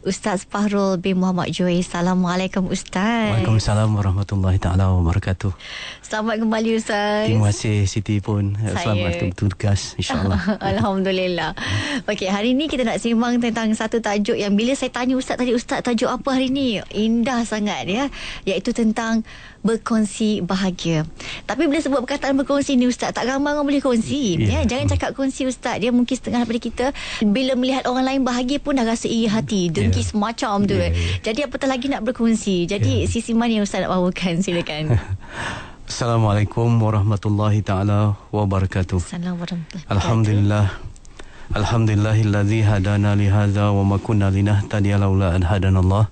Ustaz Fahrul bin Muhammad Joy. Assalamualaikum Ustaz. Waalaikumsalam warahmatullahi taala wabarakatuh. Selamat kembali Ustaz. Terima kasih Siti pun. Saya. Selamat untuk tugas insyaAllah. Alhamdulillah. Okey, hari ini kita nak simbang tentang satu tajuk yang bila saya tanya Ustaz tadi, Ustaz tajuk apa hari ini? Indah sangat ya. Iaitu tentang berkongsi bahagia. Tapi bila sebut perkataan berkongsi ni ustaz, tak ramai orang boleh kongsi. Yeah. Ya, jangan cakap kongsi ustaz. Dia mungkin setengah daripada kita bila melihat orang lain bahagia pun dah rasa iri hati, ya. dengki yeah. semacam tu. Yeah, ya, ya. Jadi apatah lagi nak berkongsi. Jadi yeah. sisi mana yang ustaz nak bawakan? Silakan. Assalamualaikum warahmatullahi taala wabarakatuh. Alhamdulillah. Alhamdulillahilladzi hadana li hadza wa ma kunna linahtadiya laula an hadanallah.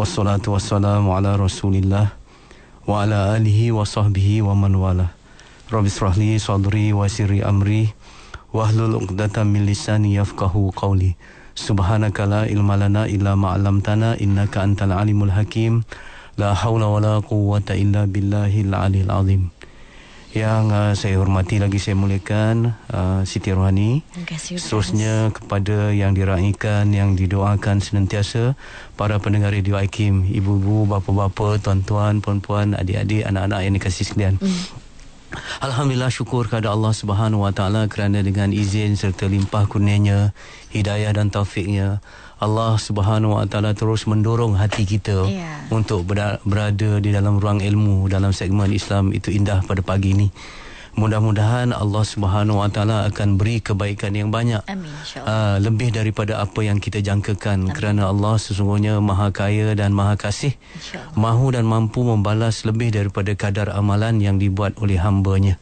Wassalatu wassalamu ala rasulillah. وعلى آله وصحبه ومن والاه رب اشرح لي صدري ويسر أمري واحلل عقدة من لساني يفقه قولي سبحانك لا علم لنا إلا ما علمتنا إنك أنت العليم الحكيم لا حول ولا قوة إلا بالله العلي العظيم yang uh, saya hormati lagi saya muliakan uh, Siti Rohani. Terima Seterusnya kepada yang diraikan, yang didoakan senantiasa para pendengar Radio Aikim, ibu-ibu, bapa-bapa, tuan-tuan, puan-puan, adik-adik, anak-anak yang dikasihi sekalian. Mm. Alhamdulillah syukur kepada Allah Subhanahu Wa Taala kerana dengan izin serta limpah kurnianya, hidayah dan taufiknya Allah Subhanahu Wa Taala terus mendorong hati kita yeah. untuk berada di dalam ruang ilmu dalam segmen Islam itu indah pada pagi ini. Mudah-mudahan Allah Subhanahu Wa Taala akan beri kebaikan yang banyak. Amin. Uh, lebih daripada apa yang kita jangkakan Amin. kerana Allah sesungguhnya Maha Kaya dan Maha Kasih. Mahu dan mampu membalas lebih daripada kadar amalan yang dibuat oleh hamba-Nya.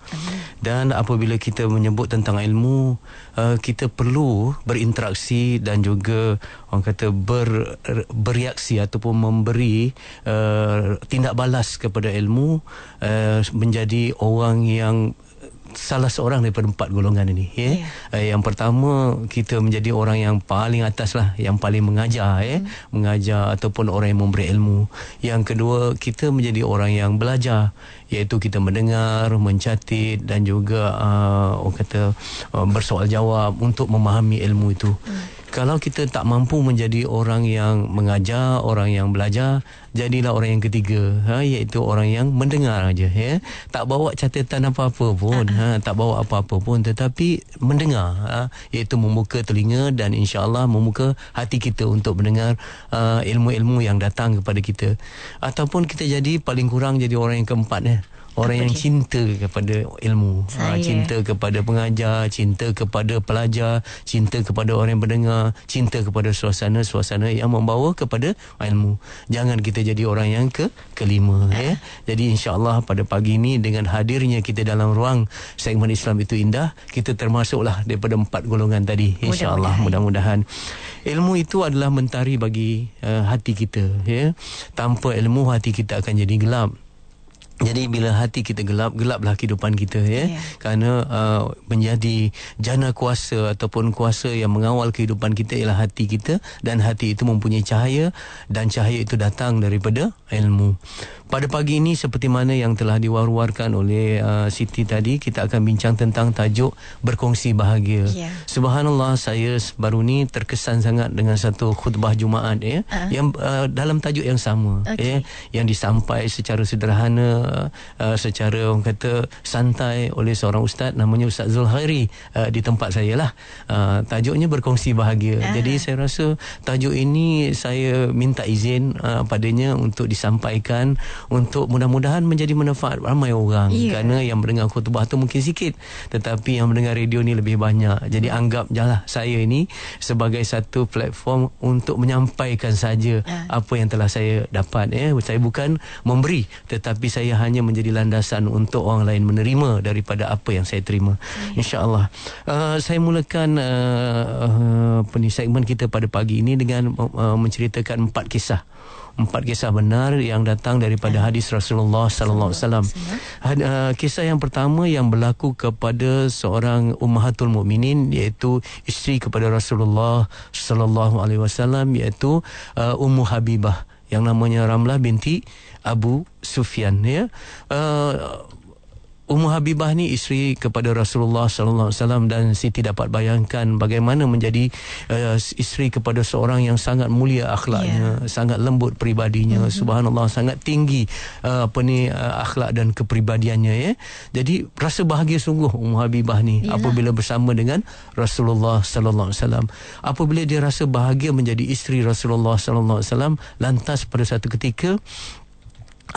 Dan apabila kita menyebut tentang ilmu, uh, kita perlu berinteraksi dan juga orang kata ber, bereaksi ataupun memberi uh, tindak balas kepada ilmu uh, menjadi orang yang salah seorang daripada empat golongan ini ya yeah. uh, yang pertama kita menjadi orang yang paling atas lah yang paling mengajar ya yeah. Hmm. mengajar ataupun orang yang memberi ilmu yang kedua kita menjadi orang yang belajar iaitu kita mendengar mencatit dan juga uh, orang kata uh, bersoal jawab untuk memahami ilmu itu yeah. Hmm kalau kita tak mampu menjadi orang yang mengajar, orang yang belajar, jadilah orang yang ketiga, ha iaitu orang yang mendengar aja ya. Tak bawa catatan apa-apa pun, ah. ha tak bawa apa-apa pun tetapi mendengar, ha iaitu membuka telinga dan insya-Allah membuka hati kita untuk mendengar uh, ilmu-ilmu yang datang kepada kita. Ataupun kita jadi paling kurang jadi orang yang keempat ya. Orang yang cinta kepada ilmu ha, Saya. Cinta kepada pengajar Cinta kepada pelajar Cinta kepada orang yang berdengar Cinta kepada suasana-suasana yang membawa kepada ilmu Jangan kita jadi orang yang ke kelima ha. ya. Ah. Jadi insyaAllah pada pagi ini Dengan hadirnya kita dalam ruang Segmen Islam itu indah Kita termasuklah daripada empat golongan tadi InsyaAllah mudah-mudahan Ilmu itu adalah mentari bagi uh, hati kita ya. Tanpa ilmu hati kita akan jadi gelap jadi bila hati kita gelap, gelaplah kehidupan kita ya. Yeah. Karena uh, menjadi jana kuasa ataupun kuasa yang mengawal kehidupan kita ialah hati kita dan hati itu mempunyai cahaya dan cahaya itu datang daripada ilmu. Pada pagi ini seperti mana yang telah diwar-warkan oleh uh, Siti tadi, kita akan bincang tentang tajuk berkongsi bahagia. Yeah. Subhanallah, saya baru ni terkesan sangat dengan satu khutbah Jumaat ya uh. yang uh, dalam tajuk yang sama okay. ya yang disampaikan secara sederhana Uh, uh, secara orang kata santai oleh seorang ustaz namanya Ustaz Zulhairi uh, di tempat saya lah. Uh, tajuknya berkongsi bahagia. Uh. Jadi saya rasa tajuk ini saya minta izin uh, padanya untuk disampaikan untuk mudah-mudahan menjadi manfaat ramai orang. Yeah. Kerana yang mendengar khutbah tu mungkin sikit tetapi yang mendengar radio ni lebih banyak. Jadi uh. anggap jelah saya ini sebagai satu platform untuk menyampaikan saja uh. apa yang telah saya dapat Eh. Saya bukan memberi tetapi saya hanya menjadi landasan untuk orang lain menerima daripada apa yang saya terima. Hmm. InsyaAllah. Uh, saya mulakan uh, uh, peni segmen kita pada pagi ini dengan uh, menceritakan empat kisah empat kisah benar yang datang daripada ya. hadis Rasulullah sallallahu alaihi wasallam. Uh, kisah yang pertama yang berlaku kepada seorang ummahatul mukminin iaitu isteri kepada Rasulullah sallallahu alaihi wasallam iaitu uh, Ummu Habibah yang namanya Ramlah binti Abu Sufyan ya uh, Ummu Habibah ni isteri kepada Rasulullah sallallahu alaihi wasallam dan Siti dapat bayangkan bagaimana menjadi uh, isteri kepada seorang yang sangat mulia akhlaknya, yeah. sangat lembut peribadinya. Mm-hmm. Subhanallah sangat tinggi uh, apa ni uh, akhlak dan kepribadiannya ya. Jadi rasa bahagia sungguh Ummu Habibah ni Yalah. apabila bersama dengan Rasulullah sallallahu alaihi wasallam. Apabila dia rasa bahagia menjadi isteri Rasulullah sallallahu alaihi wasallam lantas pada satu ketika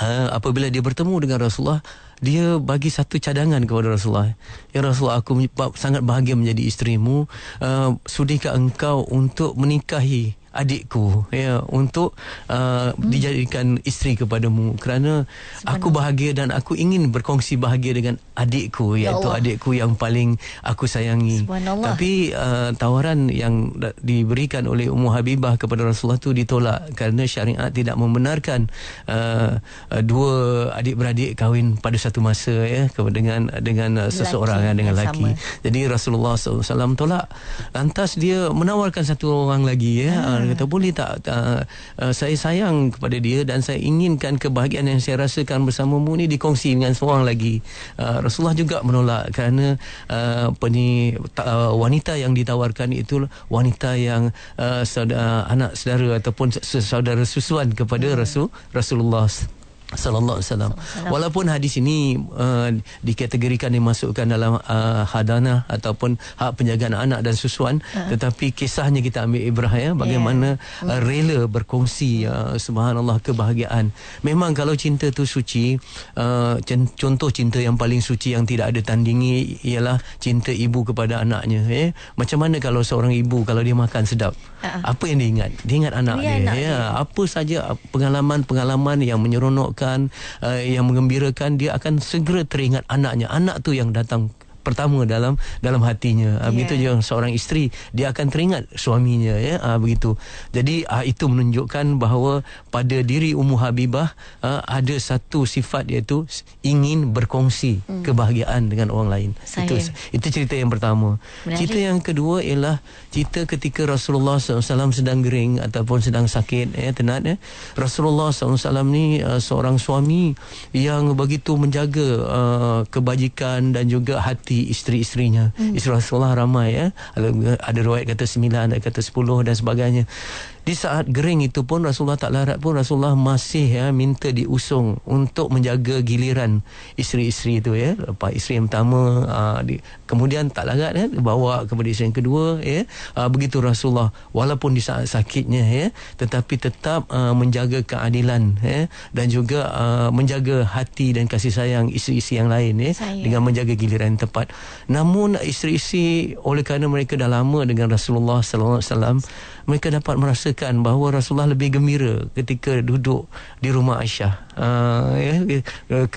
uh, apabila dia bertemu dengan Rasulullah dia bagi satu cadangan kepada Rasulullah. Ya Rasulullah, aku sangat bahagia menjadi isterimu. Uh, eh, sudikah engkau untuk menikahi adikku ya untuk uh, hmm. dijadikan isteri kepadamu kerana aku bahagia dan aku ingin berkongsi bahagia dengan adikku ya iaitu ya adikku yang paling aku sayangi tapi uh, tawaran yang diberikan oleh Ummu Habibah kepada Rasulullah itu ditolak kerana syariat tidak membenarkan uh, uh, dua adik-beradik kahwin pada satu masa ya dengan dengan uh, seseorang laki ya, dengan lelaki jadi Rasulullah SAW tolak lantas dia menawarkan satu orang lagi ya hmm. Dia kata boleh tak uh, uh, saya sayang kepada dia dan saya inginkan kebahagiaan yang saya rasakan bersamamu ni dikongsi dengan seorang lagi. Uh, Rasulullah juga menolak kerana uh, apa ni ta, uh, wanita yang ditawarkan itu wanita yang uh, saudara, anak saudara ataupun saudara susuan kepada hmm. Rasul Rasulullah Sallallahu alaihi wasallam. Walaupun hadis ini uh, dikategorikan dimasukkan dalam uh, hadana ataupun hak penjagaan anak dan susuan, uh. tetapi kisahnya kita ambil ibrah ya bagaimana yeah. uh, rela berkongsi uh, subhanallah kebahagiaan. Memang kalau cinta tu suci, uh, contoh cinta yang paling suci yang tidak ada tandingi ialah cinta ibu kepada anaknya. Eh? Macam mana kalau seorang ibu kalau dia makan sedap? Uh-huh. Apa yang dia ingat? Dia ingat anak dia. dia. Anak ya, dia. apa saja pengalaman-pengalaman yang menyeronokkan, uh, yang mengembirakan, dia akan segera teringat anaknya. Anak tu yang datang pertama dalam dalam hatinya. Uh, ah, yeah. Begitu je seorang isteri dia akan teringat suaminya ya uh, begitu. Jadi uh, itu menunjukkan bahawa pada diri Ummu Habibah uh, ada satu sifat iaitu ingin berkongsi hmm. kebahagiaan dengan orang lain. Saya. Itu itu cerita yang pertama. Menarik. Cerita yang kedua ialah cerita ketika Rasulullah SAW sedang gering ataupun sedang sakit ya tenat ya. Rasulullah SAW ni uh, seorang suami yang begitu menjaga uh, kebajikan dan juga hati mati isteri-isterinya. Hmm. Isteri Rasulullah ramai ya. Ada ada riwayat kata 9, ada kata 10 dan sebagainya. Di saat gering itu pun Rasulullah tak larat pun Rasulullah masih ya minta diusung untuk menjaga giliran isteri-isteri itu ya. Lepas isteri yang pertama aa, ah, di, kemudian tak larat ya bawa kepada isteri yang kedua ya. Aa, ah, begitu Rasulullah walaupun di saat sakitnya ya tetapi tetap aa, ah, menjaga keadilan ya dan juga aa, menjaga hati dan kasih sayang isteri-isteri yang lain ya Saya. dengan menjaga giliran yang tepat. Namun isteri-isteri oleh kerana mereka dah lama dengan Rasulullah sallallahu alaihi wasallam mereka dapat merasakan bahawa Rasulullah lebih gembira ketika duduk di rumah Aisyah. Uh,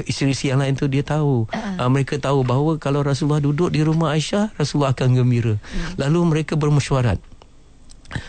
isteri-isteri yang lain tu dia tahu. Uh, mereka tahu bahawa kalau Rasulullah duduk di rumah Aisyah, Rasulullah akan gembira. Hmm. Lalu mereka bermesyuarat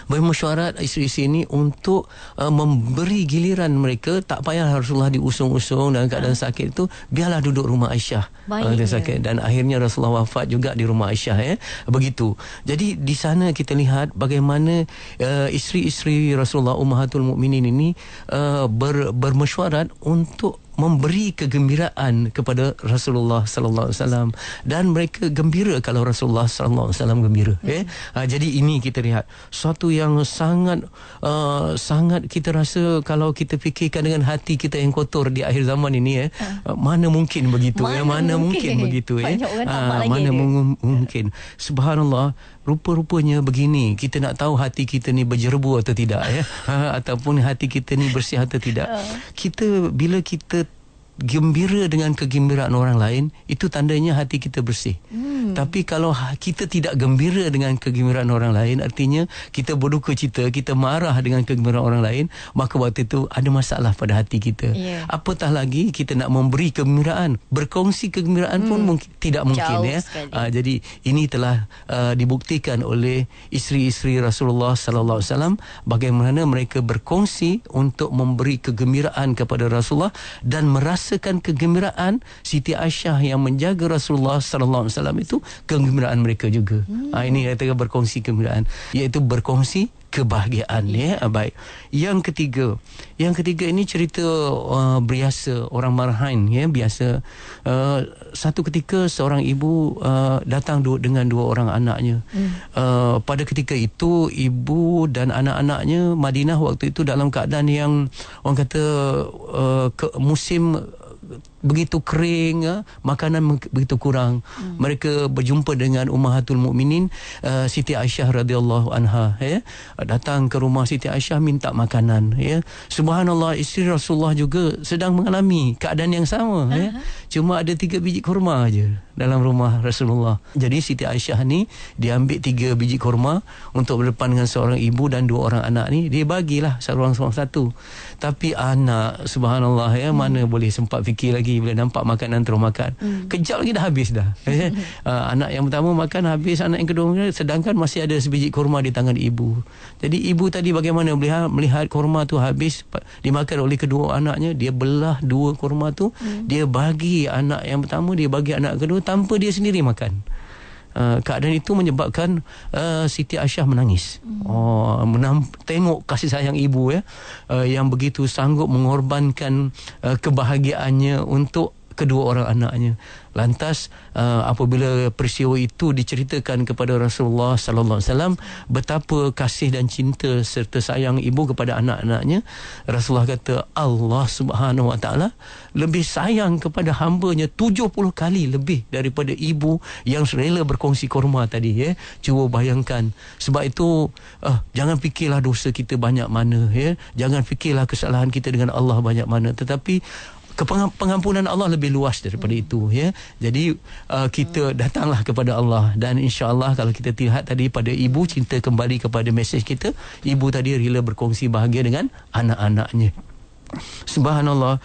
bermesyuarat isteri-isteri ini untuk uh, memberi giliran mereka tak payah Rasulullah diusung-usung dan keadaan ha. sakit itu biarlah duduk rumah Aisyah ah, Baik uh, sakit. dan akhirnya Rasulullah wafat juga di rumah Aisyah ya. begitu jadi di sana kita lihat bagaimana uh, isteri-isteri Rasulullah Ummahatul Mukminin ini uh, ber, bermesyuarat untuk memberi kegembiraan kepada Rasulullah sallallahu alaihi wasallam dan mereka gembira kalau Rasulullah sallallahu alaihi wasallam gembira ya okay? mm-hmm. Eh? Ha, jadi ini kita lihat suatu yang sangat uh, sangat kita rasa kalau kita fikirkan dengan hati kita yang kotor di akhir zaman ini eh, ha. Uh, mana mungkin begitu eh? mana ya mana mungkin, mungkin begitu eh? ha, mana ha. mungkin subhanallah rupa-rupanya begini kita nak tahu hati kita ni berjerbu atau tidak ya ataupun hati kita ni bersih atau tidak ah. kita bila kita gembira dengan kegembiraan orang lain itu tandanya hati kita bersih. Hmm. Tapi kalau ha, kita tidak gembira dengan kegembiraan orang lain artinya kita berduka cita, kita marah dengan kegembiraan orang lain, maka waktu itu ada masalah pada hati kita. Yeah. Apatah lagi kita nak memberi kegembiraan, berkongsi kegembiraan hmm. pun mungkin, tidak mungkin ya. Uh, jadi ini telah uh, dibuktikan oleh isteri-isteri Rasulullah sallallahu alaihi wasallam bagaimana mereka berkongsi untuk memberi kegembiraan kepada Rasulullah dan merasa merasakan kegembiraan Siti Aisyah yang menjaga Rasulullah sallallahu alaihi wasallam itu kegembiraan mereka juga. Hmm. Ha, ini kata berkongsi kegembiraan iaitu berkongsi kebahagiaan ya yeah. Eh? baik yang ketiga yang ketiga ini cerita uh, biasa orang marhain ya yeah, biasa uh, satu ketika seorang ibu uh, datang du- dengan dua orang anaknya mm. uh, pada ketika itu ibu dan anak-anaknya Madinah waktu itu dalam keadaan yang orang kata uh, ke musim begitu kering eh, makanan begitu kurang hmm. mereka berjumpa dengan ummahatul mukminin uh, Siti Aisyah radhiyallahu anha ya datang ke rumah Siti Aisyah minta makanan ya subhanallah isteri Rasulullah juga sedang mengalami keadaan yang sama uh-huh. ya cuma ada tiga biji kurma aja dalam rumah Rasulullah jadi Siti Aisyah ni dia ambil tiga biji kurma untuk berdepan dengan seorang ibu dan dua orang anak ni dia bagilah seorang-seorang satu tapi anak Subhanallah ya, hmm. Mana boleh sempat fikir lagi Bila nampak makanan terus makan hmm. Kejap lagi dah habis dah ya. Hmm. uh, Anak yang pertama makan habis Anak yang kedua Sedangkan masih ada sebiji kurma Di tangan ibu Jadi ibu tadi bagaimana Melihat, melihat kurma tu habis Dimakan oleh kedua anaknya Dia belah dua kurma tu hmm. Dia bagi anak yang pertama Dia bagi anak kedua Tanpa dia sendiri makan Eh, keadaan itu menyebabkan uh, Siti Aisyah menangis. Hmm. Oh, menam, tengok kasih sayang ibu ya uh, yang begitu sanggup mengorbankan uh, kebahagiaannya untuk kedua orang anaknya. Lantas uh, apabila peristiwa itu diceritakan kepada Rasulullah sallallahu alaihi wasallam betapa kasih dan cinta serta sayang ibu kepada anak-anaknya, Rasulullah kata Allah Subhanahu wa taala lebih sayang kepada hamba-Nya 70 kali lebih daripada ibu yang rela berkongsi kurma tadi ya. Cuba bayangkan. Sebab itu uh, jangan fikirlah dosa kita banyak mana ya. Jangan fikirlah kesalahan kita dengan Allah banyak mana. Tetapi kepengampunan Allah lebih luas daripada hmm. itu ya. Jadi uh, kita hmm. datanglah kepada Allah dan insya-Allah kalau kita lihat tadi pada ibu cinta kembali kepada mesej kita, ibu tadi rela berkongsi bahagia dengan anak-anaknya. Subhanallah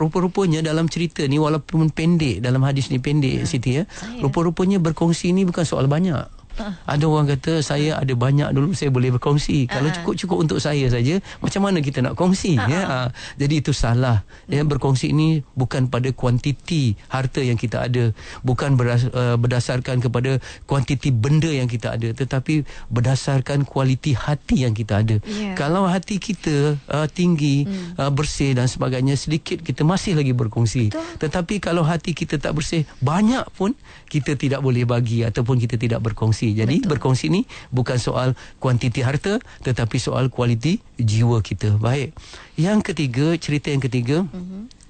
Rupa-rupanya dalam cerita ni Walaupun pendek Dalam hadis ni pendek ya. Siti ya Rupa-rupanya berkongsi ni Bukan soal banyak Ada orang kata saya ada banyak dulu saya boleh berkongsi. uh Kalau ah. cukup-cukup untuk saya saja, macam mana kita nak kongsi uh ya? Uh, jadi itu salah. Ya hmm. berkongsi ini bukan pada kuantiti harta yang kita ada, bukan eh, berdasarkan kepada kuantiti benda yang kita ada, tetapi berdasarkan kualiti hati yang kita ada. Yeah. Kalau hati kita uh, tinggi, uh uh, bersih dan sebagainya sedikit kita masih lagi berkongsi. Betul. Tetapi kalau hati kita tak bersih, banyak pun kita tidak boleh bagi ataupun kita tidak berkongsi berkongsi. Jadi Betul. berkongsi ni bukan soal kuantiti harta tetapi soal kualiti jiwa kita. Baik. Yang ketiga, cerita yang ketiga. Mm-hmm.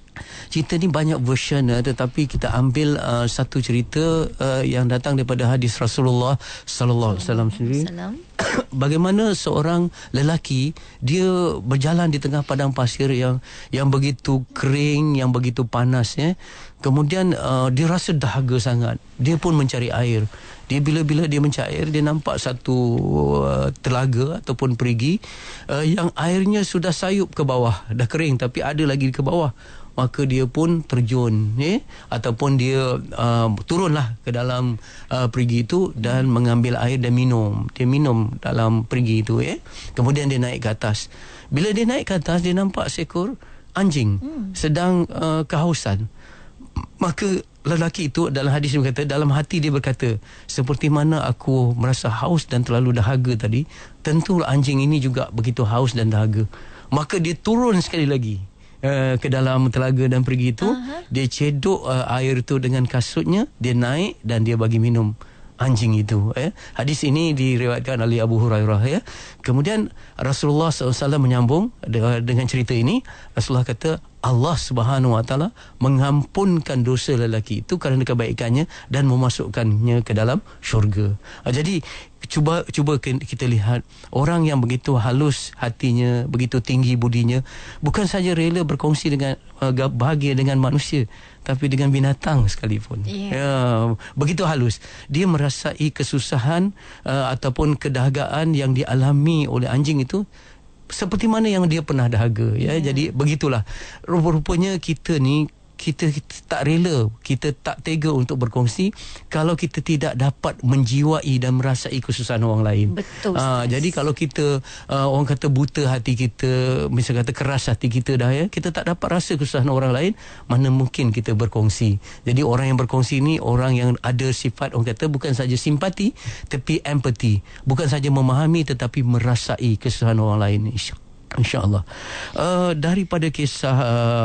Cerita ni banyak version eh, tetapi kita ambil uh, satu cerita uh, yang datang daripada hadis Rasulullah sallallahu alaihi wasallam sendiri. Bagaimana seorang lelaki dia berjalan di tengah padang pasir yang yang begitu kering, yang begitu panas ya. Eh? Kemudian uh, dia rasa dahaga sangat. Dia pun mencari air. Dia bila-bila dia mencair, dia nampak satu uh, telaga ataupun perigi uh, yang airnya sudah sayup ke bawah, dah kering tapi ada lagi ke bawah. Maka dia pun terjun eh? Ataupun dia uh, turunlah ke dalam uh, perigi itu Dan mengambil air dan minum Dia minum dalam perigi itu eh? Kemudian dia naik ke atas Bila dia naik ke atas Dia nampak seekor anjing hmm. Sedang uh, kehausan Maka lelaki itu dalam hadis dia berkata dalam hati dia berkata seperti mana aku merasa haus dan terlalu dahaga tadi tentu anjing ini juga begitu haus dan dahaga maka dia turun sekali lagi uh, ke dalam telaga dan pergi itu uh-huh. dia cedok uh, air itu dengan kasutnya dia naik dan dia bagi minum anjing itu eh? hadis ini diriwayatkan oleh Abu Hurairah ya kemudian Rasulullah SAW menyambung dengan cerita ini Rasulullah kata Allah Subhanahu Wa Taala mengampunkan dosa lelaki itu kerana kebaikannya dan memasukkannya ke dalam syurga ah, jadi cuba cuba kita lihat orang yang begitu halus hatinya begitu tinggi budinya bukan saja rela berkongsi dengan ah, bahagia dengan manusia tapi dengan binatang sekalipun. Yeah. Uh, ya, begitu halus. Dia merasai kesusahan uh, ataupun kedahagaan yang dialami oleh anjing itu seperti mana yang dia pernah dahaga ya yeah. jadi begitulah rupanya kita ni kita, kita tak rela, kita tak tega untuk berkongsi kalau kita tidak dapat menjiwai dan merasai kesusahan orang lain. Betul. Aa, ah, jadi kalau kita uh, orang kata buta hati kita, misalnya kata keras hati kita dah ya, kita tak dapat rasa kesusahan orang lain, mana mungkin kita berkongsi. Jadi orang yang berkongsi ni orang yang ada sifat orang kata bukan saja simpati tapi empathy, bukan saja memahami tetapi merasai kesusahan orang lain. InsyaAllah. InsyaAllah uh, Daripada kisah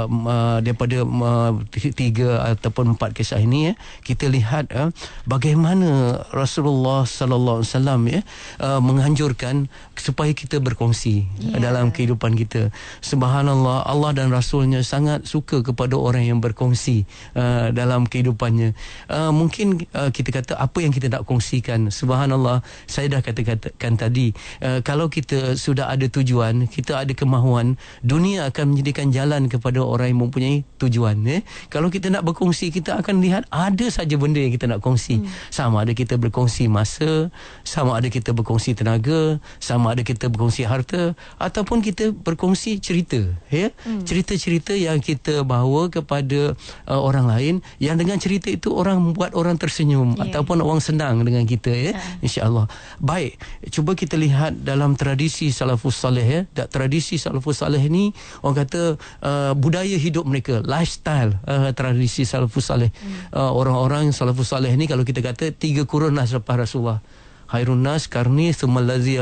uh, Daripada uh, Tiga Ataupun empat kisah ini eh, Kita lihat uh, Bagaimana Rasulullah Sallallahu Alaihi ya, uh, Menganjurkan Supaya kita berkongsi yeah. Dalam kehidupan kita Subhanallah Allah dan Rasulnya Sangat suka kepada orang yang berkongsi uh, Dalam kehidupannya uh, Mungkin uh, Kita kata Apa yang kita nak kongsikan Subhanallah Saya dah katakan tadi uh, Kalau kita Sudah ada tujuan Kita ada kemahuan dunia akan menjadikan jalan kepada orang yang mempunyai tujuan eh? kalau kita nak berkongsi kita akan lihat ada saja benda yang kita nak kongsi hmm. sama ada kita berkongsi masa sama ada kita berkongsi tenaga sama ada kita berkongsi harta ataupun kita berkongsi cerita ya eh? hmm. cerita-cerita yang kita bawa kepada uh, orang lain yang dengan cerita itu orang buat orang tersenyum yeah. ataupun orang senang dengan kita ya eh? Ha. yeah. insyaallah baik cuba kita lihat dalam tradisi salafus saleh eh? Ya? tradisi tradisi salafus salih ni orang kata uh, budaya hidup mereka lifestyle uh, tradisi salafus salih hmm. uh, orang-orang salafus salih ni kalau kita kata tiga kurun lah selepas Rasulullah khairun nas karni semallazi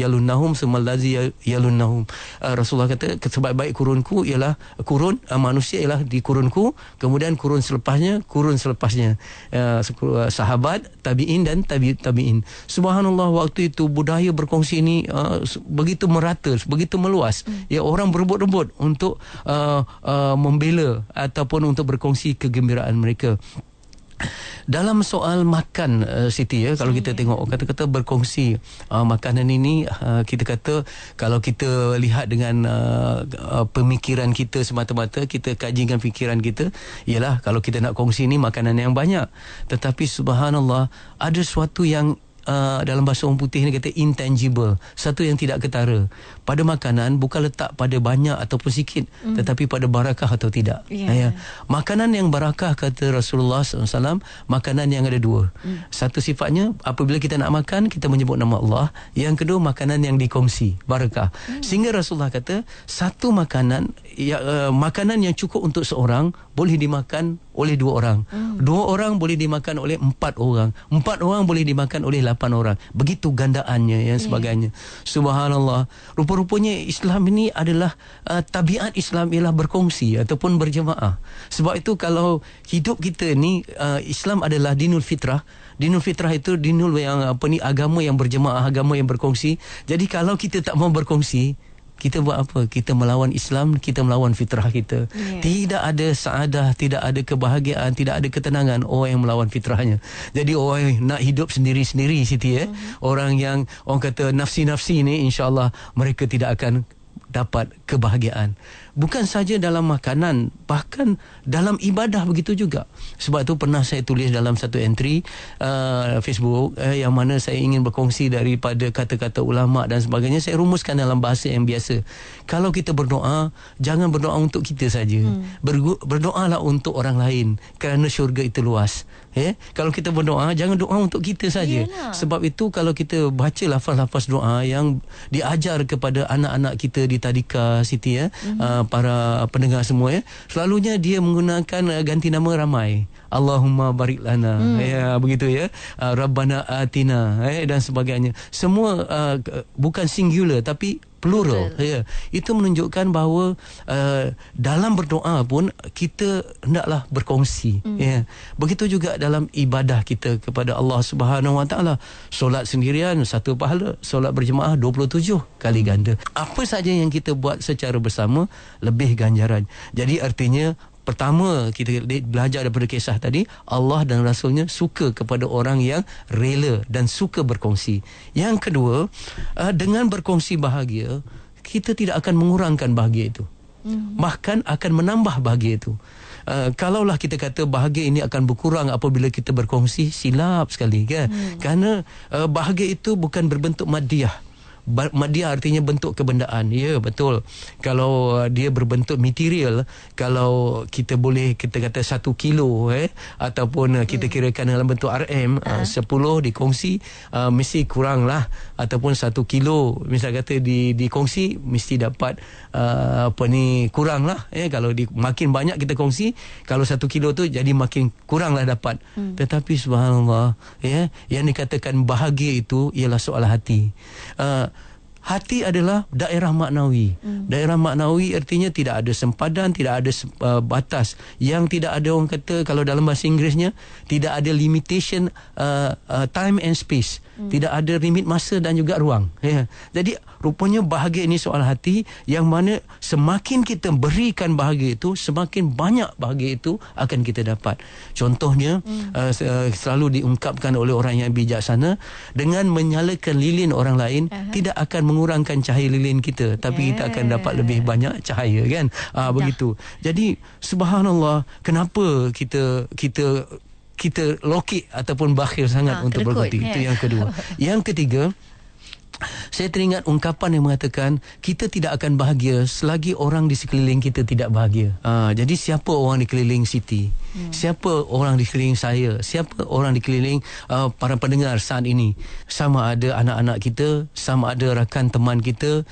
yalunnahum semallazi yalunnahum uh, Rasulullah kata sebaik-baik kurunku ialah kurun uh, manusia ialah di kurunku kemudian kurun selepasnya kurun selepasnya uh, uh sahabat tabiin dan tabi tabiin subhanallah waktu itu budaya berkongsi ini uh, begitu merata begitu meluas hmm. ya orang berebut-rebut untuk uh, uh, membela ataupun untuk berkongsi kegembiraan mereka dalam soal makan uh, Siti ya kalau kita hmm. tengok kata-kata berkongsi uh, makanan ini uh, kita kata kalau kita lihat dengan uh, uh, pemikiran kita semata-mata kita kaji dengan fikiran kita ialah kalau kita nak kongsi ini makanan yang banyak tetapi subhanallah ada sesuatu yang Uh, dalam bahasa orang putih ni kata intangible satu yang tidak ketara pada makanan bukan letak pada banyak ataupun sikit mm. tetapi pada barakah atau tidak yeah. ya makanan yang barakah kata Rasulullah SAW makanan yang ada dua mm. satu sifatnya apabila kita nak makan kita menyebut nama Allah yang kedua makanan yang dikongsi barakah mm. sehingga Rasulullah kata satu makanan ya, uh, makanan yang cukup untuk seorang boleh dimakan oleh dua orang. Hmm. Dua orang boleh dimakan oleh empat orang. Empat orang boleh dimakan oleh lapan orang. Begitu gandaannya dan ya, sebagainya. Subhanallah. Rupa-rupanya Islam ini adalah uh, tabiat Islam ialah berkongsi ataupun berjemaah. Sebab itu kalau hidup kita ni uh, Islam adalah dinul fitrah. Dinul fitrah itu dinul yang apa ni agama yang berjemaah, agama yang berkongsi. Jadi kalau kita tak mau berkongsi, kita buat apa? Kita melawan Islam, kita melawan fitrah kita. Yeah. Tidak ada saadah, tidak ada kebahagiaan, tidak ada ketenangan orang yang melawan fitrahnya. Jadi orang yang nak hidup sendiri-sendiri Siti eh. Mm. Orang yang orang kata nafsi-nafsi ni insya-Allah mereka tidak akan dapat kebahagiaan bukan saja dalam makanan bahkan dalam ibadah begitu juga sebab itu pernah saya tulis dalam satu entry uh, Facebook uh, yang mana saya ingin berkongsi daripada kata-kata ulama dan sebagainya saya rumuskan dalam bahasa yang biasa kalau kita berdoa jangan berdoa untuk kita saja hmm. berdoalah untuk orang lain kerana syurga itu luas Eh, kalau kita berdoa jangan doa untuk kita saja. Sebab itu kalau kita baca lafaz-lafaz doa yang diajar kepada anak-anak kita di tadika Siti ya, mm-hmm. uh, para pendengar semua ya, selalunya dia menggunakan uh, ganti nama ramai. Allahumma barik lana. Mm. Ya begitu ya. Ah, Rabbana atina eh dan sebagainya. Semua uh, bukan singular tapi plural. plural. Ya. Itu menunjukkan bahawa uh, dalam berdoa pun kita hendaklah berkongsi. Mm. Ya. Begitu juga dalam ibadah kita kepada Allah Subhanahu Wa Taala. Solat sendirian satu pahala, solat berjemaah 27 kali mm. ganda. Apa saja yang kita buat secara bersama lebih ganjaran. Jadi artinya Pertama kita belajar daripada kisah tadi Allah dan Rasulnya suka kepada orang yang rela dan suka berkongsi Yang kedua eh, dengan berkongsi bahagia Kita tidak akan mengurangkan bahagia itu hmm. Bahkan akan menambah bahagia itu Uh, kalaulah kita kata bahagia ini akan berkurang apabila kita berkongsi silap sekali kan hmm. kerana uh, bahagia itu bukan berbentuk madiah hmm. Madia artinya bentuk kebendaan. Ya, betul. Kalau uh, dia berbentuk material, kalau kita boleh kita kata satu kilo eh, ataupun uh, hmm. kita kirakan dalam bentuk RM, uh-huh. Ha. dikongsi, uh, mesti kuranglah. Ataupun satu kilo, misalnya kata di, dikongsi, mesti dapat uh, apa ni, kuranglah. Eh, kalau di, makin banyak kita kongsi, kalau satu kilo tu jadi makin kuranglah dapat. Hmm. Tetapi subhanallah, ya, yang dikatakan bahagia itu ialah soal hati. Uh, Hati adalah daerah maknawi. Hmm. Daerah maknawi artinya tidak ada sempadan, tidak ada uh, batas. Yang tidak ada orang kata kalau dalam bahasa Inggerisnya tidak ada limitation uh, uh, time and space. Hmm. Hmm. Tidak ada limit masa dan juga ruang. Ya. Jadi rupanya bahagia ini soal hati yang mana semakin kita berikan bahagia itu, semakin banyak bahagia itu akan kita dapat. Contohnya hmm. uh, uh selalu diungkapkan oleh orang yang bijaksana dengan menyalakan lilin orang lain uh-huh. tidak akan mengurangkan cahaya lilin kita, tapi kita akan dapat lebih banyak cahaya kan? Uh, begitu. Jadi subhanallah kenapa kita kita kita lokik ataupun bakhil sangat ha, untuk berkuti. Yeah. Itu yang kedua. yang ketiga, saya teringat ungkapan yang mengatakan kita tidak akan bahagia selagi orang di sekeliling kita tidak bahagia. Ha, jadi siapa orang di keliling Siti? hmm. siapa orang di keliling saya siapa orang di keliling uh, para pendengar saat ini sama ada anak-anak kita sama ada rakan teman kita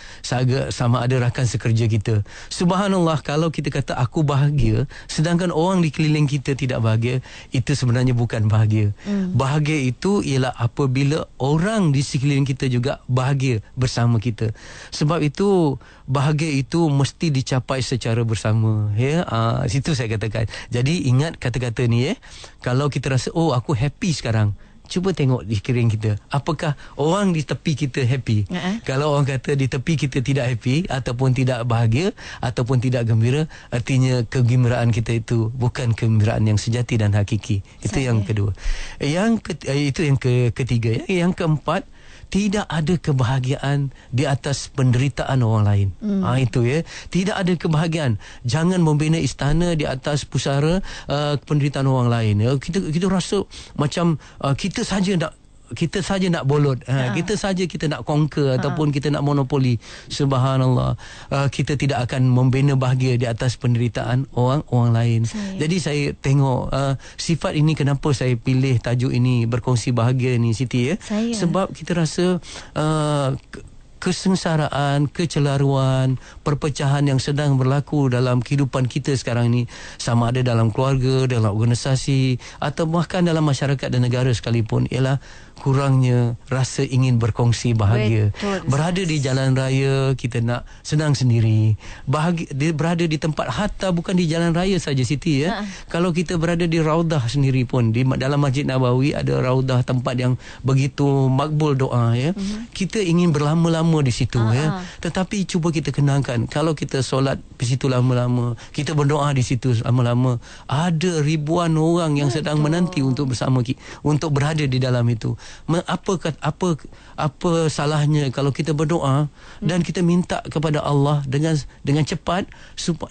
sama ada rakan sekerja kita subhanallah kalau kita kata aku bahagia sedangkan orang di keliling kita tidak bahagia itu sebenarnya bukan bahagia hmm. bahagia itu ialah apabila orang di sekeliling kita juga bahagia bersama kita sebab itu bahagia itu mesti dicapai secara bersama ya uh, situ saya katakan jadi ingat kata-kata ni ya eh? kalau kita rasa oh aku happy sekarang cuba tengok di kiri kita apakah orang di tepi kita happy uh-huh. kalau orang kata di tepi kita tidak happy ataupun tidak bahagia ataupun tidak gembira artinya kegembiraan kita itu bukan kegembiraan yang sejati dan hakiki itu Sorry. yang kedua yang ke, eh, itu yang ke, ketiga ya. yang keempat tidak ada kebahagiaan di atas penderitaan orang lain. Hmm. Ha, itu ya. Tidak ada kebahagiaan. Jangan membina istana di atas pusara uh, penderitaan orang lain. Ya. Kita kita rasa macam uh, kita saja nak kita saja nak bolot ha, ha. kita saja kita nak conquer ha. ataupun kita nak monopoli subhanallah uh, kita tidak akan membina bahagia di atas penderitaan orang-orang lain saya. jadi saya tengok uh, sifat ini kenapa saya pilih tajuk ini berkongsi bahagia ni Siti ya saya. sebab kita rasa uh, kesengsaraan, kecelaruan, perpecahan yang sedang berlaku dalam kehidupan kita sekarang ini sama ada dalam keluarga, dalam organisasi atau bahkan dalam masyarakat dan negara sekalipun ialah kurangnya rasa ingin berkongsi bahagia. Betul. Berada di jalan raya kita nak senang sendiri. Bahagia berada di tempat hatta bukan di jalan raya saja Siti ya. Ha. Kalau kita berada di raudah sendiri pun di dalam Masjid Nabawi ada raudah tempat yang begitu makbul doa ya. Uh-huh. Kita ingin berlama-lama di situ uh-huh. ya. Ha. Tetapi cuba kita kenangkan kalau kita solat di situ lama-lama, kita berdoa di situ lama-lama, ada ribuan orang yang Betul. sedang menanti untuk bersama kita, untuk berada di dalam itu apa apa apa salahnya kalau kita berdoa dan kita minta kepada Allah dengan dengan cepat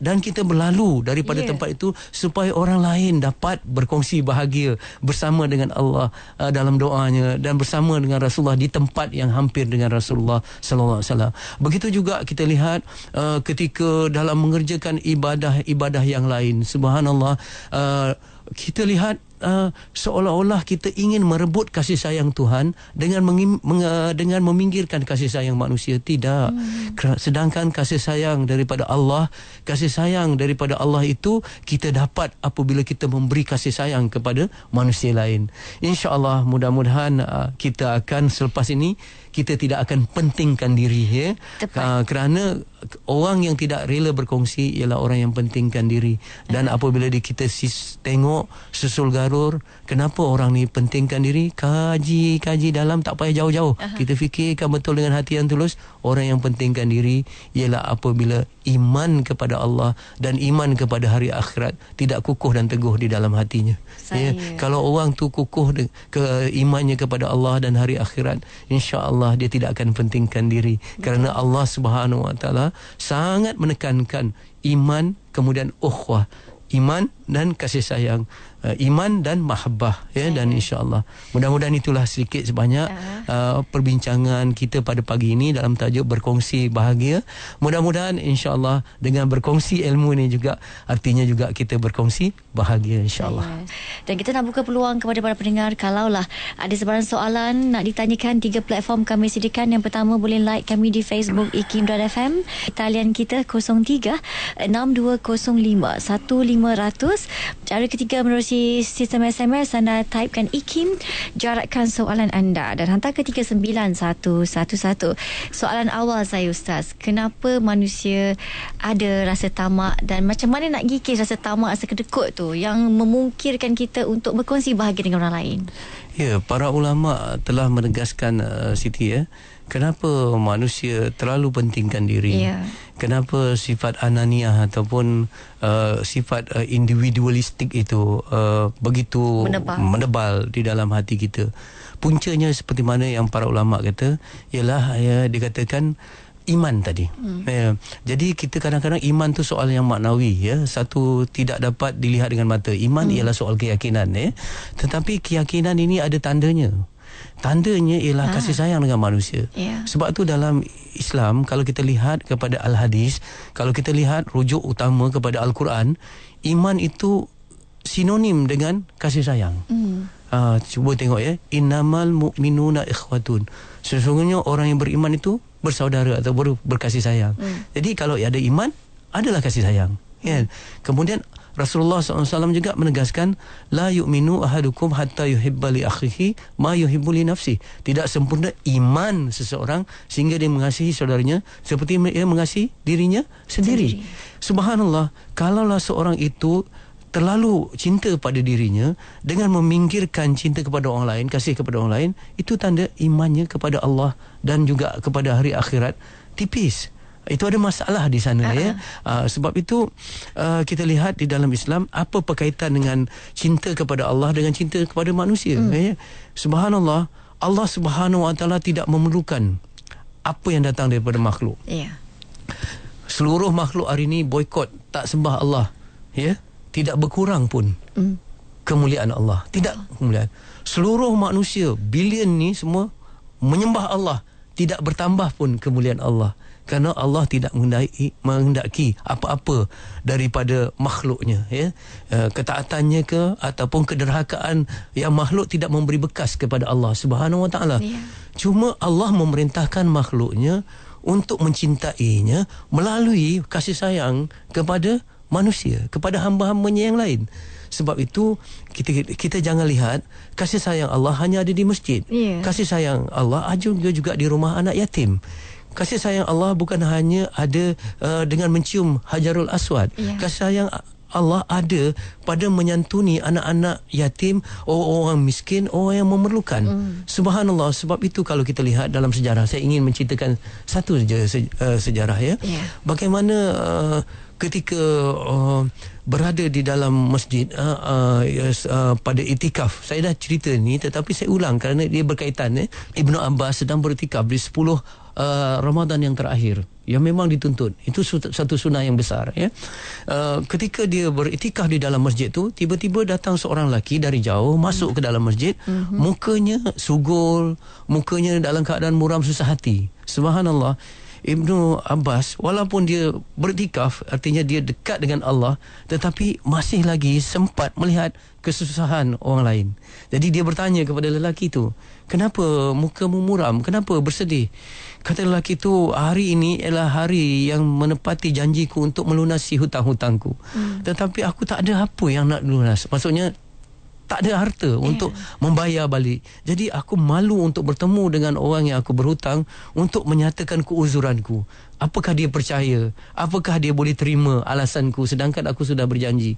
dan kita berlalu daripada yeah. tempat itu supaya orang lain dapat berkongsi bahagia bersama dengan Allah uh, dalam doanya dan bersama dengan Rasulullah di tempat yang hampir dengan Rasulullah sallallahu alaihi wasallam. Begitu juga kita lihat uh, ketika dalam mengerjakan ibadah-ibadah yang lain. Subhanallah uh, kita lihat uh, seolah-olah kita ingin merebut kasih sayang Tuhan dengan meng, uh, dengan meminggirkan kasih sayang manusia tidak hmm. sedangkan kasih sayang daripada Allah kasih sayang daripada Allah itu kita dapat apabila kita memberi kasih sayang kepada manusia lain Insya Allah mudah-mudahan uh, kita akan selepas ini kita tidak akan pentingkan diri ya uh, kerana orang yang tidak rela berkongsi ialah orang yang pentingkan diri dan apabila kita sis, tengok sesulgar Darur kenapa orang ni pentingkan diri kaji kaji dalam tak payah jauh-jauh uh-huh. kita fikirkan betul dengan hati yang tulus orang yang pentingkan diri ialah apabila iman kepada Allah dan iman kepada hari akhirat tidak kukuh dan teguh di dalam hatinya ya kalau orang tu kukuh de- ke imannya kepada Allah dan hari akhirat insya-Allah dia tidak akan pentingkan diri betul. kerana Allah Subhanahu Wa Taala sangat menekankan iman kemudian ukhuwah iman dan kasih sayang uh, iman dan mahabbah ya yeah. dan insyaallah mudah-mudahan itulah sedikit sebanyak uh. Uh, perbincangan kita pada pagi ini dalam tajuk berkongsi bahagia mudah-mudahan insyaallah dengan berkongsi ilmu ini juga artinya juga kita berkongsi bahagia insyaallah yeah. dan kita nak buka peluang kepada para pendengar kalaulah ada sebarang soalan nak ditanyakan tiga platform kami sediakan yang pertama boleh like kami di Facebook Ikim FM talian kita 03 6205 1500 SMS. Cara ketiga menerusi sistem SMS anda typekan IKIM, jarakkan soalan anda dan hantar ke 39111. Soalan awal saya Ustaz, kenapa manusia ada rasa tamak dan macam mana nak gigis rasa tamak rasa kedekut tu yang memungkirkan kita untuk berkongsi bahagia dengan orang lain? Ya, para ulama telah menegaskan uh, Siti ya. Kenapa manusia terlalu pentingkan diri? Yeah kenapa sifat ananiah ataupun uh, sifat uh, individualistik itu uh, begitu menebal. menebal di dalam hati kita puncanya seperti mana yang para ulama kata ialah ya dikatakan iman tadi. Hmm. Ya. Jadi kita kadang-kadang iman tu soal yang maknawi ya. Satu tidak dapat dilihat dengan mata. Iman hmm. ialah soal keyakinan ya. Tetapi keyakinan ini ada tandanya tandanya ialah ha. kasih sayang dengan manusia. Ya. Sebab tu dalam Islam kalau kita lihat kepada al-hadis, kalau kita lihat rujuk utama kepada al-Quran, iman itu sinonim dengan kasih sayang. Hmm. Ha, cuba tengok ya, innamal mu'minuna ikhwatun. Sesungguhnya orang yang beriman itu bersaudara atau ber- berkasih sayang. Hmm. Jadi kalau ada iman, adalah kasih sayang. Ya. Hmm. Kemudian Rasulullah SAW juga menegaskan la yu'minu ahadukum hatta yuhibba li akhihi ma yuhibbu li nafsi. Tidak sempurna iman seseorang sehingga dia mengasihi saudaranya seperti dia mengasihi dirinya sendiri. sendiri. Subhanallah, kalaulah seorang itu terlalu cinta pada dirinya dengan memingkirkan cinta kepada orang lain, kasih kepada orang lain, itu tanda imannya kepada Allah dan juga kepada hari akhirat tipis itu ada masalah di sana uh-huh. ya uh, sebab itu uh, kita lihat di dalam Islam apa perkaitan dengan cinta kepada Allah dengan cinta kepada manusia mm. ya subhanallah Allah subhanahu wa taala tidak memerlukan apa yang datang daripada makhluk yeah. seluruh makhluk hari ini boikot tak sembah Allah ya tidak berkurang pun mm. kemuliaan Allah tidak oh. kemuliaan seluruh manusia bilion ni semua menyembah Allah tidak bertambah pun kemuliaan Allah kerana Allah tidak mengendaki, apa-apa daripada makhluknya ya eh, ketaatannya ke ataupun kederhakaan yang makhluk tidak memberi bekas kepada Allah Subhanahu Wa Taala ya. cuma Allah memerintahkan makhluknya untuk mencintainya melalui kasih sayang kepada manusia kepada hamba-hambanya yang lain sebab itu kita kita jangan lihat kasih sayang Allah hanya ada di masjid. Yeah. Kasih sayang Allah ada juga di rumah anak yatim kasih sayang Allah bukan hanya ada uh, dengan mencium Hajarul Aswad. Ya. Kasih sayang Allah ada pada menyantuni anak-anak yatim, orang-orang miskin, orang yang memerlukan. Mm. Subhanallah, sebab itu kalau kita lihat dalam sejarah, saya ingin menceritakan satu saja se- uh, sejarah ya. Yeah. Bagaimana uh, ketika uh, berada di dalam masjid uh, uh, yes, uh, pada itikaf. Saya dah cerita ni tetapi saya ulang kerana dia berkaitan Eh. Ibnu Abbas sedang beritikaf di 10 uh, Ramadan yang terakhir yang memang dituntut itu satu sunnah yang besar ya. Uh, ketika dia beritikah di dalam masjid tu tiba-tiba datang seorang lelaki dari jauh masuk ke dalam masjid hmm mukanya sugul mukanya dalam keadaan muram susah hati subhanallah Ibnu Abbas walaupun dia beritikaf artinya dia dekat dengan Allah tetapi masih lagi sempat melihat kesusahan orang lain. Jadi dia bertanya kepada lelaki itu, "Kenapa mukamu muram? Kenapa bersedih?" Kata lelaki itu hari ini ialah hari yang menepati janjiku untuk melunasi hutang-hutangku. Hmm. Tetapi aku tak ada apa yang nak lunas. Maksudnya tak ada harta yeah. untuk membayar balik. Jadi aku malu untuk bertemu dengan orang yang aku berhutang untuk menyatakan keuzuranku. Apakah dia percaya? Apakah dia boleh terima alasanku sedangkan aku sudah berjanji?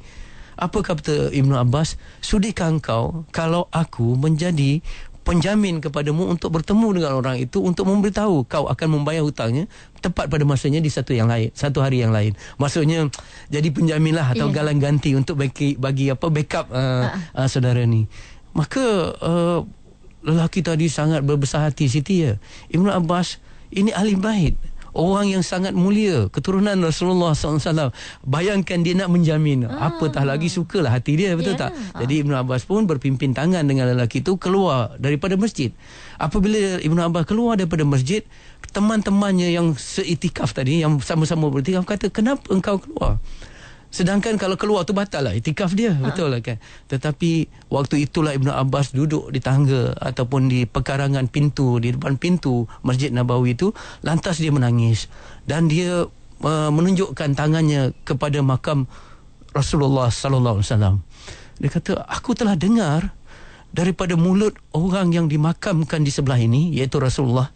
Apa kata Ibnu Abbas? Sudikah engkau kalau aku menjadi penjamin kepadamu untuk bertemu dengan orang itu untuk memberitahu kau akan membayar hutangnya tepat pada masanya di satu yang lain satu hari yang lain maksudnya jadi penjaminlah atau yeah. galang ganti untuk bagi bagi apa backup uh, uh. Uh, saudara ni maka uh, lelaki tadi sangat berbesar hati Siti ya Ibnu Abbas ini ahli bait orang yang sangat mulia keturunan Rasulullah SAW bayangkan dia nak menjamin hmm. apatah lagi sukalah hati dia betul yeah. tak jadi Ibn Abbas pun berpimpin tangan dengan lelaki itu keluar daripada masjid apabila Ibn Abbas keluar daripada masjid teman-temannya yang seitikaf tadi yang sama-sama beritikaf kata kenapa engkau keluar Sedangkan kalau keluar tu batal lah itikaf dia ha. betul lah kan. Tetapi waktu itulah Ibnu Abbas duduk di tangga ataupun di pekarangan pintu di depan pintu Masjid Nabawi itu lantas dia menangis dan dia uh, menunjukkan tangannya kepada makam Rasulullah sallallahu alaihi wasallam. Dia kata aku telah dengar daripada mulut orang yang dimakamkan di sebelah ini iaitu Rasulullah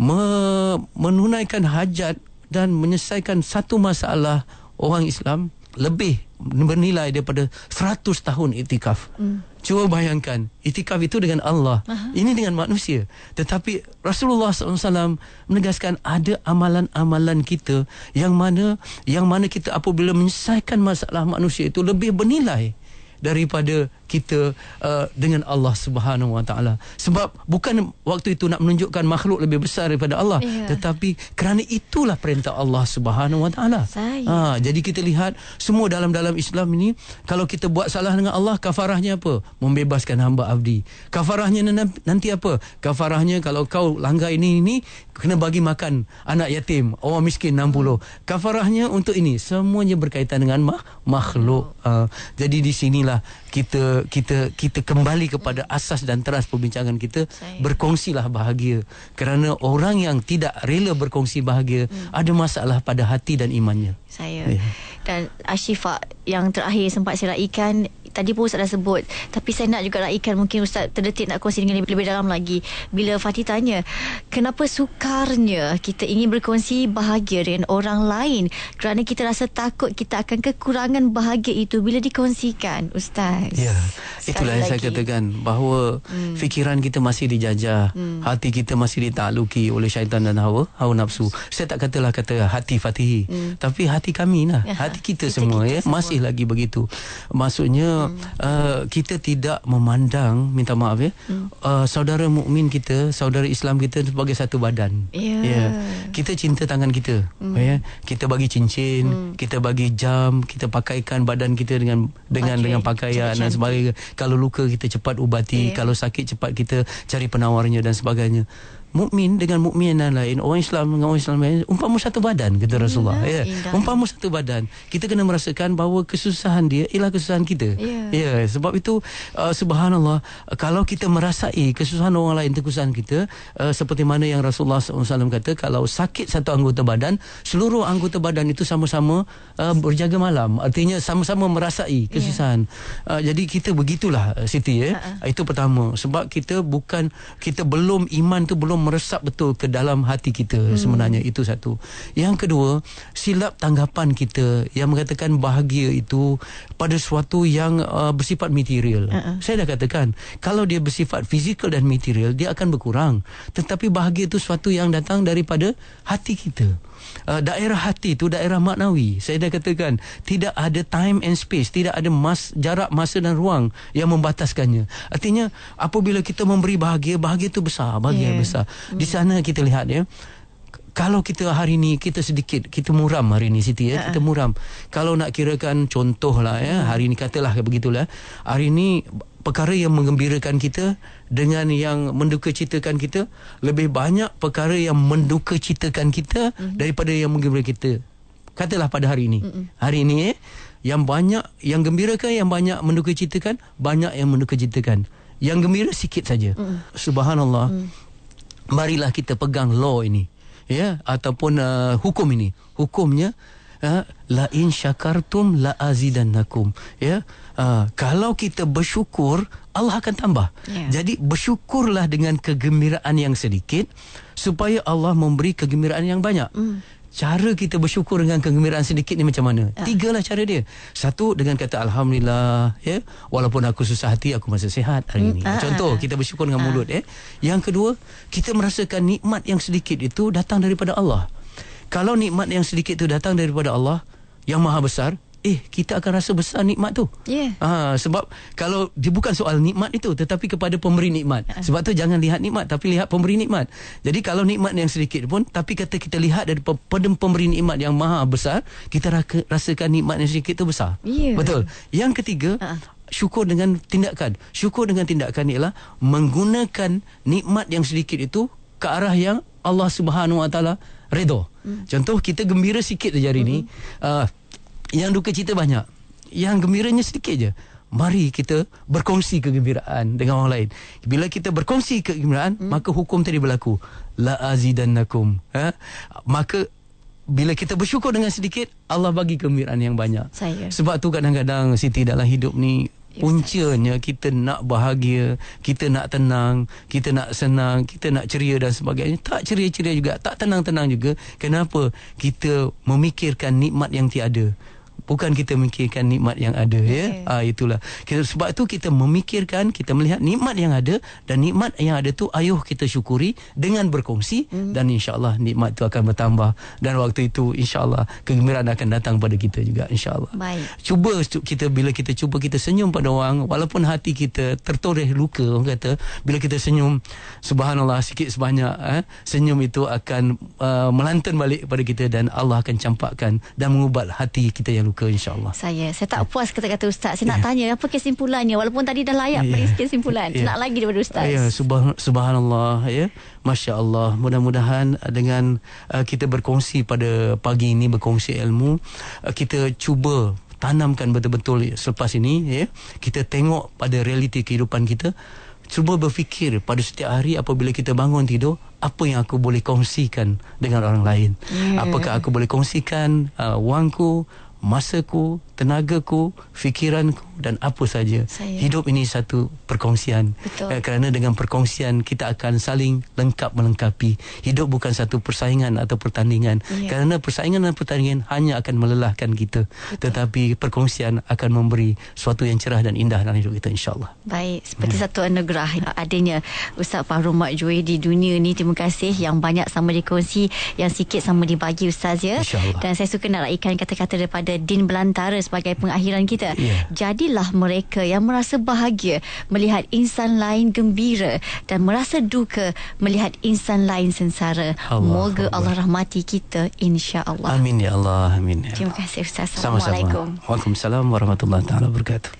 me- menunaikan hajat dan menyelesaikan satu masalah orang Islam lebih bernilai daripada 100 tahun itikaf. Hmm. Cuba bayangkan, itikaf itu dengan Allah. Aha. Ini dengan manusia. Tetapi Rasulullah SAW menegaskan ada amalan-amalan kita yang mana yang mana kita apabila menyelesaikan masalah manusia itu lebih bernilai. Hmm daripada kita uh, dengan Allah Subhanahu Wa Taala. Sebab bukan waktu itu nak menunjukkan makhluk lebih besar daripada Allah, yeah. tetapi kerana itulah perintah Allah Subhanahu Wa Taala. Ha, jadi kita lihat semua dalam-dalam Islam ini kalau kita buat salah dengan Allah, kafarahnya apa? Membebaskan hamba abdi. Kafarahnya nanti apa? Kafarahnya kalau kau langgar ini ini kena bagi makan anak yatim, orang miskin 60. Kafarahnya untuk ini semuanya berkaitan dengan makhluk. Uh, jadi di sinilah kita kita kita kembali kepada hmm. asas dan teras perbincangan kita berkongsilah bahagia. Kerana orang yang tidak rela berkongsi bahagia hmm. ada masalah pada hati dan imannya. Saya. Yeah. Dan Ashifa yang terakhir sempat saya raikan tadi pun Ustaz dah sebut tapi saya nak juga raikan mungkin Ustaz terdetik nak kongsi dengan lebih dalam lagi bila Fatih tanya kenapa sukarnya kita ingin berkongsi bahagia dengan orang lain kerana kita rasa takut kita akan kekurangan bahagia itu bila dikongsikan Ustaz ya itulah yang saya katakan bahawa hmm. fikiran kita masih dijajah hmm. hati kita masih ditakluki oleh syaitan dan hawa hawa nafsu saya tak katalah kata hati Fatih hmm. tapi hati kami lah ya, hati kita, kita semua kita ya semua. masih lagi begitu maksudnya uh, kita tidak memandang minta maaf ya hmm. uh, saudara mukmin kita saudara Islam kita sebagai satu badan ya yeah. yeah. kita cinta tangan kita mm. yeah. kita bagi cincin mm. kita bagi jam kita pakaikan badan kita dengan dengan okay. dengan pakaian cincin. dan sebagainya kalau luka kita cepat ubati yeah. kalau sakit cepat kita cari penawarnya dan sebagainya mukmin dengan mukmin yang lain orang Islam dengan orang Islam lain umpamu satu badan kata indah, Rasulullah ya yeah. satu badan kita kena merasakan bahawa kesusahan dia ialah kesusahan kita ya yeah. yeah. sebab itu uh, subhanallah kalau kita merasai kesusahan orang lain kesusahan kita uh, seperti mana yang Rasulullah SAW kata kalau sakit satu anggota badan seluruh anggota badan itu sama-sama uh, berjaga malam artinya sama-sama merasai ya. kesusahan yeah. uh, jadi kita begitulah uh, Siti ya yeah. Ha, ha. uh-uh. itu pertama sebab kita bukan kita belum iman tu belum meresap betul ke dalam hati kita hmm. sebenarnya itu satu. Yang kedua, silap tanggapan kita yang mengatakan bahagia itu pada sesuatu yang uh, bersifat material. Uh-uh. Saya dah katakan, kalau dia bersifat fizikal dan material, dia akan berkurang. Tetapi bahagia itu sesuatu yang datang daripada hati kita uh, daerah hati itu daerah maknawi. Saya dah katakan tidak ada time and space, tidak ada mas, jarak masa dan ruang yang membataskannya. Artinya apabila kita memberi bahagia, bahagia itu besar, bahagia yeah. besar. Di mm. sana kita lihat ya. Yeah kalau kita hari ini kita sedikit kita muram hari ini Siti ya uh-huh. kita ha. muram kalau nak kirakan lah ya hmm. hari ini katalah begitulah hari ini perkara yang mengembirakan kita dengan yang menduka citakan kita lebih banyak perkara yang menduka citakan kita uh-huh. daripada yang menggembirakan kita katalah pada hari ini uh-huh. Hmm. hari ini eh yang banyak yang gembira kan yang banyak menduka citakan banyak yang menduka citakan yang gembira sikit saja uh subhanallah uh marilah kita pegang law ini ya ataupun uh, hukum ini hukumnya ya, la in syakartum la azidannakum ya uh, kalau kita bersyukur Allah akan tambah yeah. jadi bersyukurlah dengan kegembiraan yang sedikit supaya Allah memberi kegembiraan yang banyak mm cara kita bersyukur dengan kegembiraan sedikit ni macam mana? Ha. Tiga lah cara dia. Satu dengan kata alhamdulillah ya walaupun aku susah hati aku masih sihat hari ini. Hmm. Ha. Ah, Contoh ah, kita bersyukur dengan ha. mulut ya. Yang kedua, kita merasakan nikmat yang sedikit itu datang daripada Allah. Kalau nikmat yang sedikit itu datang daripada Allah yang Maha Besar, eh kita akan rasa besar nikmat tu. Yeah. Ha sebab kalau dia bukan soal nikmat itu tetapi kepada pemberi nikmat. Ha. Sebab tu jangan lihat nikmat tapi lihat pemberi nikmat. Jadi kalau nikmat yang sedikit pun tapi kata kita lihat dari pemberi nikmat yang maha besar, kita raka, rasakan nikmat yang sedikit tu besar. Yeah. Betul. Yang ketiga uh-huh. Syukur dengan tindakan Syukur dengan tindakan ialah Menggunakan nikmat yang sedikit itu Ke arah yang Allah subhanahu wa ta'ala Redo hmm. Contoh kita gembira sikit je hari mm-hmm. ni uh, yang duka cita banyak Yang gembiranya sedikit je Mari kita berkongsi kegembiraan dengan orang lain Bila kita berkongsi kegembiraan hmm. Maka hukum tadi berlaku La azidannakum ha? Maka bila kita bersyukur dengan sedikit Allah bagi kegembiraan yang banyak Saya. Sebab tu kadang-kadang Siti dalam hidup ni Puncanya kita nak bahagia Kita nak tenang Kita nak senang Kita nak ceria dan sebagainya Tak ceria-ceria juga Tak tenang-tenang juga Kenapa? Kita memikirkan nikmat yang tiada bukan kita memikirkan nikmat yang ada okay. ya ah itulah kita, sebab itu kita memikirkan kita melihat nikmat yang ada dan nikmat yang ada tu ayuh kita syukuri dengan berkongsi mm-hmm. dan insyaallah nikmat tu akan bertambah dan waktu itu insyaallah kegembiraan akan datang pada kita juga insyaallah cuba kita bila kita cuba kita senyum pada orang walaupun hati kita tertoreh luka orang kata bila kita senyum subhanallah sikit sebanyak eh senyum itu akan uh, melantun balik pada kita dan Allah akan campakkan dan mengubat hati kita yang luka insyaallah. Saya saya tak puas kata-kata ustaz. Saya nak ya. tanya apa kesimpulannya walaupun tadi dah layak yeah. beri kesimpulan. Yeah. Ya. Nak lagi daripada ustaz. Ya, yeah. Subhan- subhanallah ya. Yeah. Masya-Allah. Mudah-mudahan eh, dengan eh, kita berkongsi pada pagi ini berkongsi ilmu, eh, kita cuba tanamkan betul-betul selepas ini ya. Kita tengok pada realiti kehidupan kita cuba berfikir pada setiap hari apabila kita bangun tidur apa yang aku boleh kongsikan dengan orang lain yeah. apakah aku boleh kongsikan uh, wangku masaku tenagaku, fikiranku dan apa saja. Saya. Hidup ini satu perkongsian. Betul. Eh, kerana dengan perkongsian kita akan saling lengkap melengkapi. Hidup bukan satu persaingan atau pertandingan. Yeah. Kerana persaingan dan pertandingan hanya akan melelahkan kita. Betul. Tetapi perkongsian akan memberi sesuatu yang cerah dan indah dalam hidup kita insyaAllah. Baik, seperti hmm. satu anugerah adanya Ustaz Fahrul Majwe di dunia ini. Terima kasih yang banyak sama dikongsi, yang sikit sama dibagi Ustaz ya. Dan saya suka nak raikan kata-kata daripada Din Belantara sebagai pengakhiran kita. Yeah. Jadilah mereka yang merasa bahagia melihat insan lain gembira dan merasa duka melihat insan lain sengsara. Moga Allah. Allah rahmati kita insya-Allah. Amin ya Allah. Amin. Ya Allah. Terima kasih Ustaz. Assalamualaikum. Waalaikumsalam warahmatullahi taala wabarakatuh.